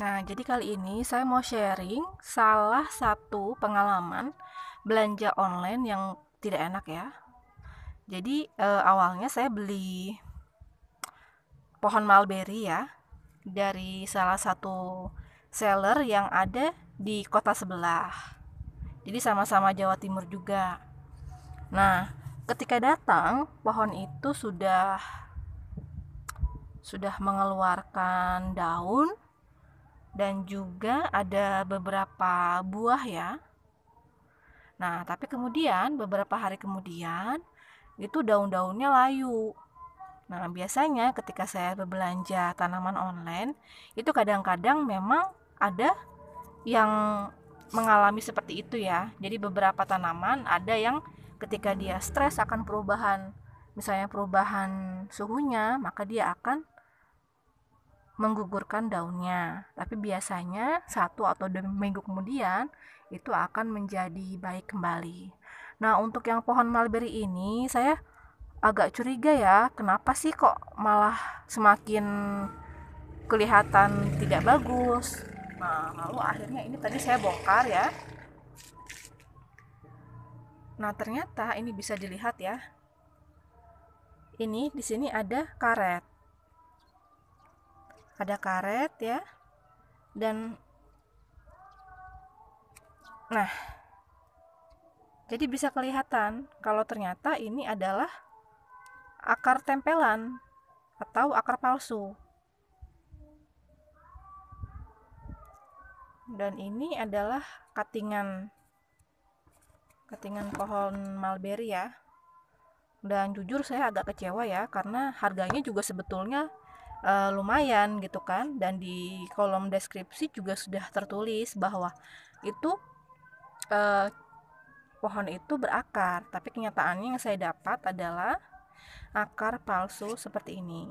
Nah, jadi kali ini saya mau sharing salah satu pengalaman belanja online yang tidak enak ya. Jadi eh, awalnya saya beli pohon mulberry ya dari salah satu seller yang ada di kota sebelah. Jadi sama-sama Jawa Timur juga. Nah, ketika datang pohon itu sudah sudah mengeluarkan daun dan juga ada beberapa buah ya. Nah, tapi kemudian beberapa hari kemudian itu daun-daunnya layu. Nah, biasanya ketika saya berbelanja tanaman online, itu kadang-kadang memang ada yang mengalami seperti itu ya. Jadi beberapa tanaman ada yang ketika dia stres akan perubahan misalnya perubahan suhunya, maka dia akan menggugurkan daunnya. Tapi biasanya satu atau dua minggu kemudian itu akan menjadi baik kembali. Nah, untuk yang pohon mulberry ini saya agak curiga ya, kenapa sih kok malah semakin kelihatan tidak bagus. Nah, lalu akhirnya ini tadi saya bongkar ya. Nah, ternyata ini bisa dilihat ya. Ini di sini ada karet ada karet ya dan nah jadi bisa kelihatan kalau ternyata ini adalah akar tempelan atau akar palsu dan ini adalah katingan katingan pohon mulberry ya dan jujur saya agak kecewa ya karena harganya juga sebetulnya uh, lumayan gitu kan dan di kolom deskripsi juga sudah tertulis bahwa itu uh, pohon itu berakar tapi kenyataannya yang saya dapat adalah akar palsu seperti ini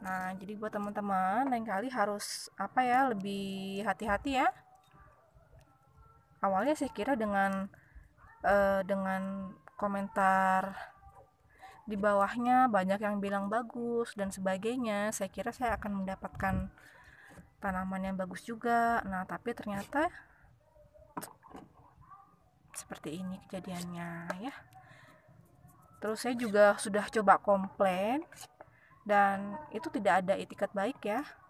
nah jadi buat teman-teman lain kali harus apa ya lebih hati-hati ya awalnya saya kira dengan uh, dengan komentar di bawahnya banyak yang bilang bagus dan sebagainya saya kira saya akan mendapatkan tanaman yang bagus juga nah tapi ternyata seperti ini kejadiannya ya terus saya juga sudah coba komplain dan itu tidak ada etiket baik ya